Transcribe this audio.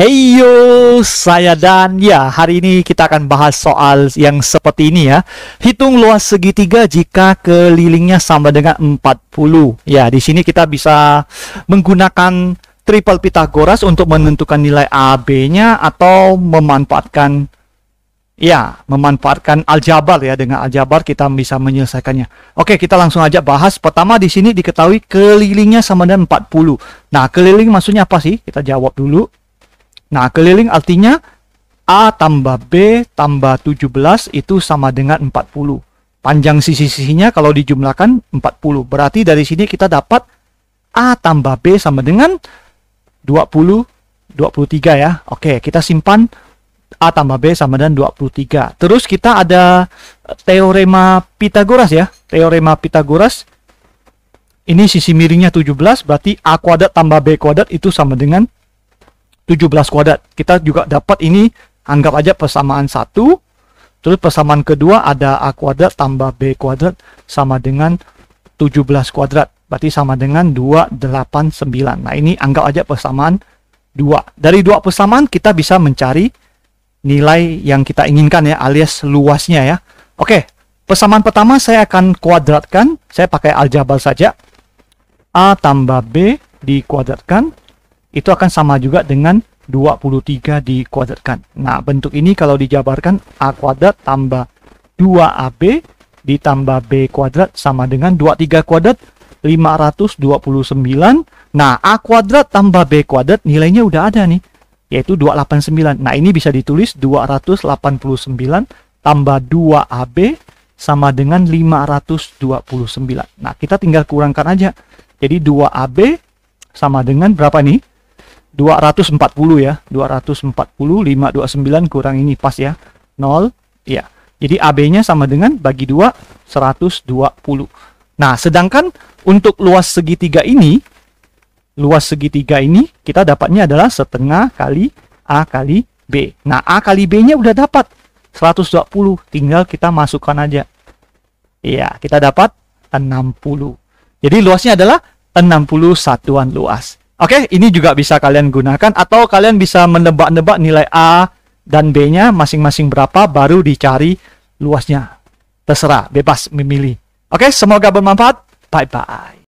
Hey yo, saya Dan. Ya, hari ini kita akan bahas soal yang seperti ini ya. Hitung luas segitiga jika kelilingnya sama dengan 40. Ya, di sini kita bisa menggunakan triple Pythagoras untuk menentukan nilai AB-nya atau memanfaatkan ya, memanfaatkan aljabar ya. Dengan aljabar kita bisa menyelesaikannya. Oke, kita langsung aja bahas. Pertama di sini diketahui kelilingnya sama dengan 40. Nah, keliling maksudnya apa sih? Kita jawab dulu. Nah, keliling artinya A tambah B tambah 17 itu sama dengan 40. Panjang sisi-sisinya kalau dijumlahkan 40. Berarti dari sini kita dapat A tambah B sama dengan 20, 23 ya. Oke, kita simpan A tambah B sama dengan 23. Terus kita ada teorema Pitagoras ya. Teorema Pitagoras. Ini sisi miringnya 17, berarti A kuadrat tambah B kuadrat itu sama dengan 17 kuadrat. Kita juga dapat ini anggap aja persamaan satu. Terus persamaan kedua ada A kuadrat tambah B kuadrat sama dengan 17 kuadrat. Berarti sama dengan 289. Nah ini anggap aja persamaan 2. Dari dua persamaan kita bisa mencari nilai yang kita inginkan ya alias luasnya ya. Oke, persamaan pertama saya akan kuadratkan. Saya pakai aljabar saja. A tambah B dikuadratkan itu akan sama juga dengan 23 dikuadratkan. Nah, bentuk ini kalau dijabarkan A kuadrat tambah 2AB ditambah B kuadrat sama dengan 23 kuadrat 529. Nah, A kuadrat tambah B kuadrat nilainya udah ada nih, yaitu 289. Nah, ini bisa ditulis 289 tambah 2AB sama dengan 529. Nah, kita tinggal kurangkan aja. Jadi 2AB sama dengan berapa nih? 240 ya 240 529 kurang ini pas ya 0 ya jadi AB-nya sama dengan bagi 2 120 nah sedangkan untuk luas segitiga ini luas segitiga ini kita dapatnya adalah setengah kali A kali B nah A kali B-nya udah dapat 120 tinggal kita masukkan aja Iya, kita dapat 60. Jadi luasnya adalah 60 satuan luas. Oke, okay, ini juga bisa kalian gunakan atau kalian bisa menebak-nebak nilai A dan B-nya masing-masing berapa baru dicari luasnya. Terserah, bebas memilih. Oke, okay, semoga bermanfaat. Bye-bye.